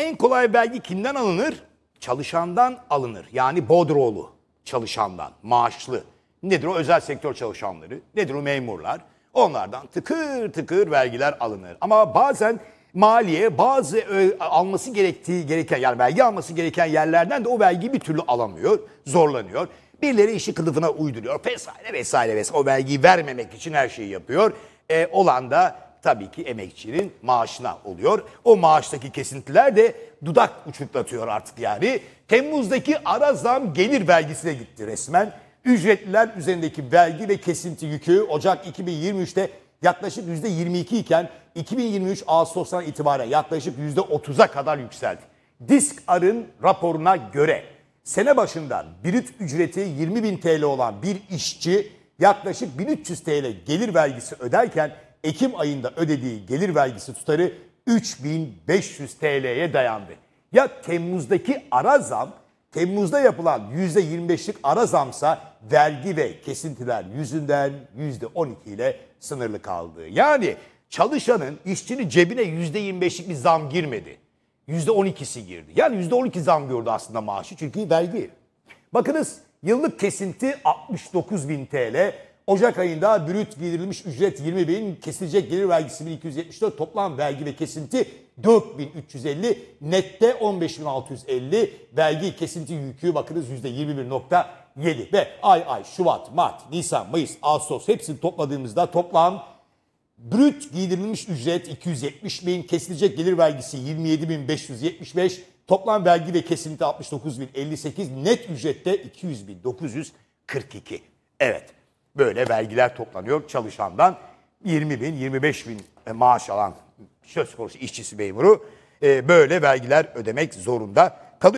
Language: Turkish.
En kolay vergi kimden alınır? Çalışandan alınır. Yani bodrolu çalışandan, maaşlı. Nedir o özel sektör çalışanları? Nedir o memurlar? Onlardan tıkır tıkır vergiler alınır. Ama bazen maliye bazı e, alması gerektiği gereken yani vergi alması gereken yerlerden de o vergi bir türlü alamıyor, zorlanıyor. Birileri işi kılıfına uyduruyor vesaire vesaire vesaire. O vergiyi vermemek için her şeyi yapıyor. E, olan da tabii ki emekçinin maaşına oluyor. O maaştaki kesintiler de dudak uçuklatıyor artık yani. Temmuz'daki ara zam gelir vergisine gitti resmen. Ücretliler üzerindeki vergi ve kesinti yükü Ocak 2023'te yaklaşık %22 iken 2023 Ağustos'tan itibaren yaklaşık %30'a kadar yükseldi. Disk Ar'ın raporuna göre sene başında brüt ücreti 20 bin TL olan bir işçi yaklaşık 1300 TL gelir vergisi öderken Ekim ayında ödediği gelir vergisi tutarı 3500 TL'ye dayandı. Ya Temmuz'daki ara zam, Temmuz'da yapılan %25'lik ara zamsa vergi ve kesintiler yüzünden %12 ile sınırlı kaldı. Yani çalışanın, işçinin cebine %25'lik bir zam girmedi. %12'si girdi. Yani %12 zam gördü aslında maaşı çünkü vergi. Bakınız yıllık kesinti 69 bin TL, Ocak ayında brüt giderilmiş ücret 20 bin, kesilecek gelir vergisi 1274, toplam vergi ve kesinti 4350, nette 15650, vergi kesinti yükü bakınız %21.7 ve ay ay Şubat, Mart, Nisan, Mayıs, Ağustos hepsini topladığımızda toplam brüt giydirilmiş ücret 270 bin, kesilecek gelir vergisi 27575, toplam vergi ve kesinti 69.058, net ücrette 200.942. Evet böyle vergiler toplanıyor çalışandan. 20 bin, 25 bin e, maaş alan söz konusu işçisi memuru e, böyle vergiler ödemek zorunda.